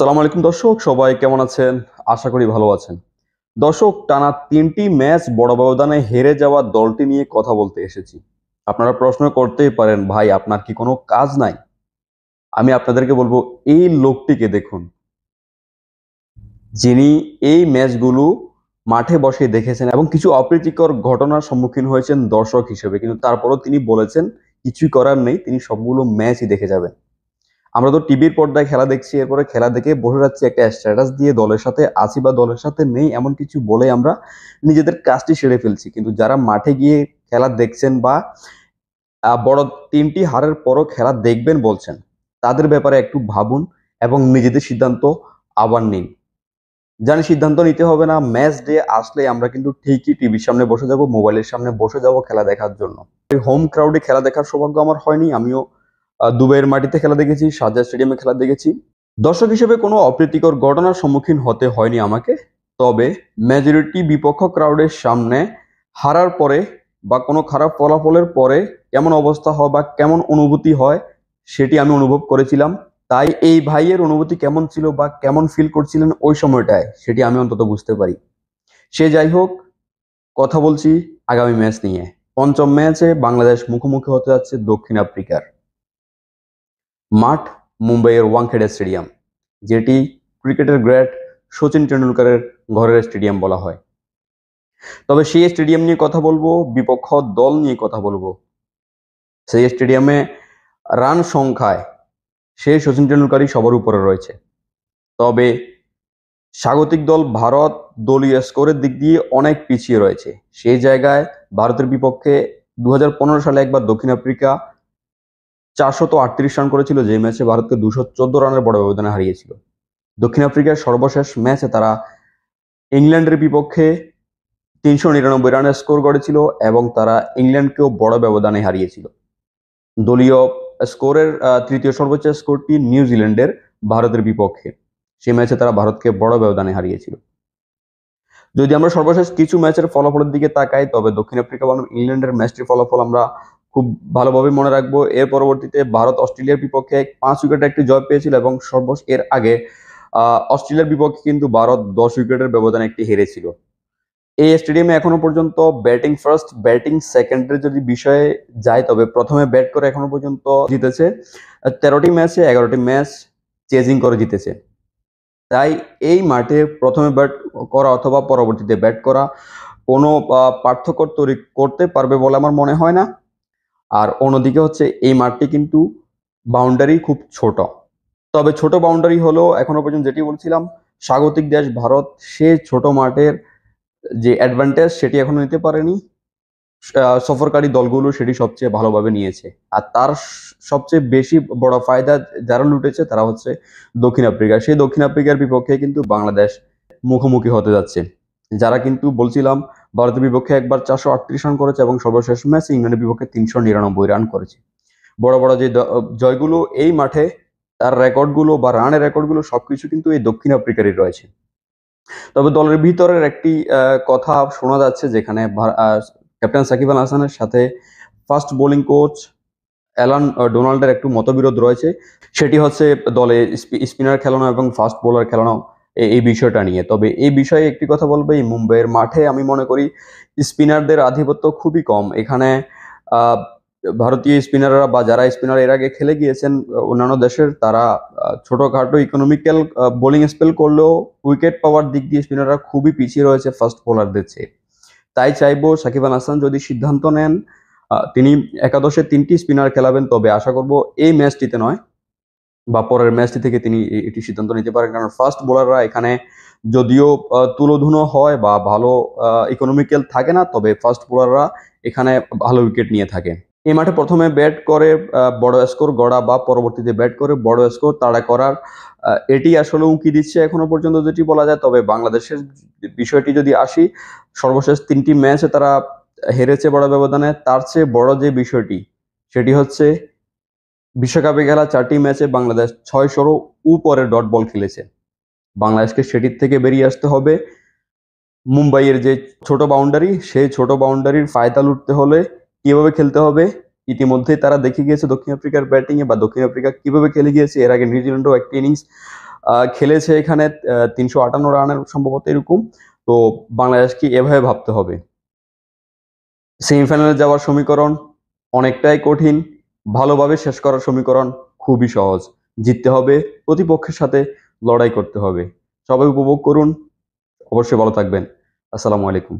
সালাম আলাইকুম দর্শক সবাই কেমন আছেন আশা করি ভালো আছেন দর্শক টানা তিনটি ম্যাচ বড় ব্যবধানে হেরে যাওয়া দলটি নিয়ে কথা বলতে এসেছি আপনারা প্রশ্ন করতেই পারেন ভাই আপনার কি কোনো কাজ নাই আমি আপনাদেরকে বলবো এই লোকটিকে দেখুন যিনি এই ম্যাচগুলো মাঠে বসে দেখেছেন এবং কিছু অপ্রীতিকর ঘটনার সম্মুখীন হয়েছেন দর্শক হিসেবে কিন্তু তারপরও তিনি বলেছেন কিছুই করার নেই তিনি সবগুলো ম্যাচই দেখে যাবেন আমরা তো টিভির পর্দায় খেলা দেখছি এরপরে খেলা দেখে বসে যাচ্ছি একটা স্ট্যাটাস দিয়ে দলের সাথে আছি বা দলের সাথে নেই এমন কিছু বলে আমরা নিজেদের কাজটি সেরে ফেলছি কিন্তু যারা মাঠে গিয়ে খেলা দেখছেন বা বড় তিনটি হারের পরও খেলা দেখবেন বলছেন তাদের ব্যাপারে একটু ভাবুন এবং নিজেদের সিদ্ধান্ত আবার নিন জানি সিদ্ধান্ত নিতে হবে না ম্যাচ ডে আসলে আমরা কিন্তু ঠিকই টিভির সামনে বসে যাব মোবাইলের সামনে বসে যাব খেলা দেখার জন্য হোম ক্রাউডে খেলা দেখার সৌভাগ্য আমার হয়নি আমিও দুবাইয়ের মাটিতে খেলা দেখেছি সাজা স্টেডিয়ামে খেলা দেখেছি দর্শক হিসেবে কোনো অপ্রীতিকর ঘটনার সম্মুখীন হতে হয়নি আমাকে তবে মেজরিটি বিপক্ষ ক্রাউডের সামনে হারার পরে বা কোনো খারাপ ফলাফলের পরে কেমন অবস্থা হয় বা কেমন অনুভূতি হয় সেটি আমি অনুভব করেছিলাম তাই এই ভাইয়ের অনুভূতি কেমন ছিল বা কেমন ফিল করছিলেন ওই সময়টায় সেটি আমি অন্তত বুঝতে পারি সে যাই হোক কথা বলছি আগামী ম্যাচ নিয়ে পঞ্চম ম্যাচে বাংলাদেশ মুখোমুখি হতে যাচ্ছে দক্ষিণ আফ্রিকার মাঠ মুম্বাইয়ের ওয়াংখেড়ে স্টেডিয়াম যেটি ক্রিকেটের গ্র্যাট সচিন টেন্ডুলকারের ঘরের স্টেডিয়াম বলা হয় তবে সেই স্টেডিয়াম নিয়ে কথা বলবো বিপক্ষ দল নিয়ে কথা বলবো সেই স্টেডিয়ামে রান সংখ্যায় সে সচিন টেন্ডুলকারই সবার উপরে রয়েছে তবে স্বাগতিক দল ভারত দলীয় স্কোরের দিক দিয়ে অনেক পিছিয়ে রয়েছে সেই জায়গায় ভারতের বিপক্ষে দু সালে একবার দক্ষিণ আফ্রিকা চারশত আটত্রিশ রান করেছিল যে ম্যাচে ভারতকে দুশো চোদ্দ রানের বড় ব্যবধানে হারিয়েছিল দক্ষিণ আফ্রিকার সর্বশেষ ম্যাচে তারা ইংল্যান্ডের বিপক্ষে তিনশো নিরানব্বই রানের স্কোর করেছিল এবং তারা ইংল্যান্ডকেও বড় ব্যবধানে হারিয়েছিল দলীয় স্কোরের তৃতীয় সর্বোচ্চ স্কোরটি নিউজিল্যান্ডের ভারতের বিপক্ষে সে ম্যাচে তারা ভারতকে বড় ব্যবধানে হারিয়েছিল যদি আমরা সর্বশেষ কিছু ম্যাচের ফলাফলের দিকে তাকাই তবে দক্ষিণ আফ্রিকা বনাম ইংল্যান্ডের ম্যাচটির ফলাফল আমরা খুব ভালোভাবে মনে রাখবো এর পরবর্তীতে ভারত অস্ট্রেলিয়ার বিপক্ষে পাঁচ উইকেটে একটি জয় পেয়েছিল এবং সর্বশ এর আগে অস্ট্রেলিয়ার বিপক্ষে কিন্তু ভারত দশ উইকেটের ব্যবধানে একটি হেরেছিল এই স্টেডিয়ামে এখনো পর্যন্ত ব্যাটিং ফার্স্ট ব্যাটিং সেকেন্ডের যদি বিষয়ে যায় তবে প্রথমে ব্যাট করে এখনো পর্যন্ত জিতেছে তেরোটি ম্যাচে এগারোটি ম্যাচ চেজিং করে জিতেছে তাই এই মাঠে প্রথমে ব্যাট করা অথবা পরবর্তীতে ব্যাট করা কোনো পার্থক্য তৈরি করতে পারবে বলে আমার মনে হয় না আর অন্যদিকে হচ্ছে এই মাঠটি কিন্তু বাউন্ডারি খুব ছোট তবে ছোট বাউন্ডারি হলো এখনো পর্যন্ত যেটি বলছিলাম স্বাগতিক দেশ ভারত সে ছোট মাঠের যে অ্যাডভান্টেজ সেটি এখনো নিতে পারেনি সফরকারী দলগুলো সেটি সবচেয়ে ভালোভাবে নিয়েছে আর তার সবচেয়ে বেশি বড় ফায়দা যারা লুটেছে তারা হচ্ছে দক্ষিণ আফ্রিকা সেই দক্ষিণ আফ্রিকার বিপক্ষে কিন্তু বাংলাদেশ মুখোমুখি হতে যাচ্ছে যারা কিন্তু বলছিলাম ভারতের বিপক্ষে একবার চারশো আটত্রিশ রান করেছে এবং সর্বশেষ ম্যাচে ইংল্যান্ডের বিপক্ষে তিনশো নিরানব্বই রান করেছে বড় বড় যে জয়গুলো এই মাঠে তার রেকর্ডগুলো বা রানের রেকর্ডগুলো সবকিছু কিন্তু এই দক্ষিণ আফ্রিকারই রয়েছে তবে দলের ভিতরের একটি কথা শোনা যাচ্ছে যেখানে ক্যাপ্টেন সাকিব আল হাসানের সাথে ফার্স্ট বোলিং কোচ অ্যালান ডোনাল্ডের একটু মতবিরোধ রয়েছে সেটি হচ্ছে দলে স্পিনার খেলানো এবং ফাস্ট বোলার খেলানো এই বিষয়টা নিয়ে তবে এই বিষয়ে একটি কথা বলবো এই মুম্বাইয়ের মাঠে আমি মনে করি স্পিনারদের আধিপত্য খুবই কম এখানে ভারতীয় স্পিনাররা বা যারা স্পিনার এর আগে খেলে গিয়েছেন অন্যান্য দেশের তারা ছোটোখাটো ইকোনমিক্যাল বোলিং স্পেল করলেও উইকেট পাওয়ার দিক দিয়ে স্পিনাররা খুবই পিছিয়ে রয়েছে ফার্স্ট বোলারদের চেয়ে তাই চাইবো সাকিব আল হাসান যদি সিদ্ধান্ত নেন তিনি একাদশে তিনটি স্পিনার খেলাবেন তবে আশা করব এই ম্যাচটিতে নয় বা পরের ম্যাচটি থেকে তিনি এটি সিদ্ধান্ত নিতে পারেন কারণ ফার্স্ট বোলাররা এখানে যদিও তুলোধুনো হয় বা ভালো ইকোনমিক্যাল থাকে না তবে ফার্স্ট বোলাররা এখানে ভালো উইকেট নিয়ে থাকে এই মাঠে প্রথমে ব্যাট করে বড় স্কোর গড়া বা পরবর্তীতে ব্যাট করে বড় স্কোর তাড়া করার এটি আসলে উঁকি দিচ্ছে এখনো পর্যন্ত যেটি বলা যায় তবে বাংলাদেশের বিষয়টি যদি আসি সর্বশেষ তিনটি ম্যাচে তারা হেরেছে বড় ব্যবধানে তার চেয়ে বড় যে বিষয়টি সেটি হচ্ছে বিশ্বকাপে খেলা চারটি ম্যাচে বাংলাদেশ সরো উপরে ডট বল খেলেছে বাংলাদেশকে সেটির থেকে বেরিয়ে আসতে হবে মুম্বাইয়ের যে ছোট বাউন্ডারি সেই ছোট বাউন্ডারির ফায়দা লুটতে হলে কীভাবে খেলতে হবে ইতিমধ্যে তারা দেখে গিয়েছে দক্ষিণ আফ্রিকার ব্যাটিংয়ে বা দক্ষিণ আফ্রিকা কীভাবে খেলে গিয়েছে এর আগে নিউজিল্যান্ডও একটি ইনিংস খেলেছে এখানে তিনশো আটান্ন রানের সম্ভবত এরকম তো বাংলাদেশকে এভাবে ভাবতে হবে সেমিফাইনালে যাওয়ার সমীকরণ অনেকটাই কঠিন ভালোভাবে শেষ করার সমীকরণ খুবই সহজ জিততে হবে প্রতিপক্ষের সাথে লড়াই করতে হবে সবাই উপভোগ করুন অবশ্যই ভালো থাকবেন আসসালামু আলাইকুম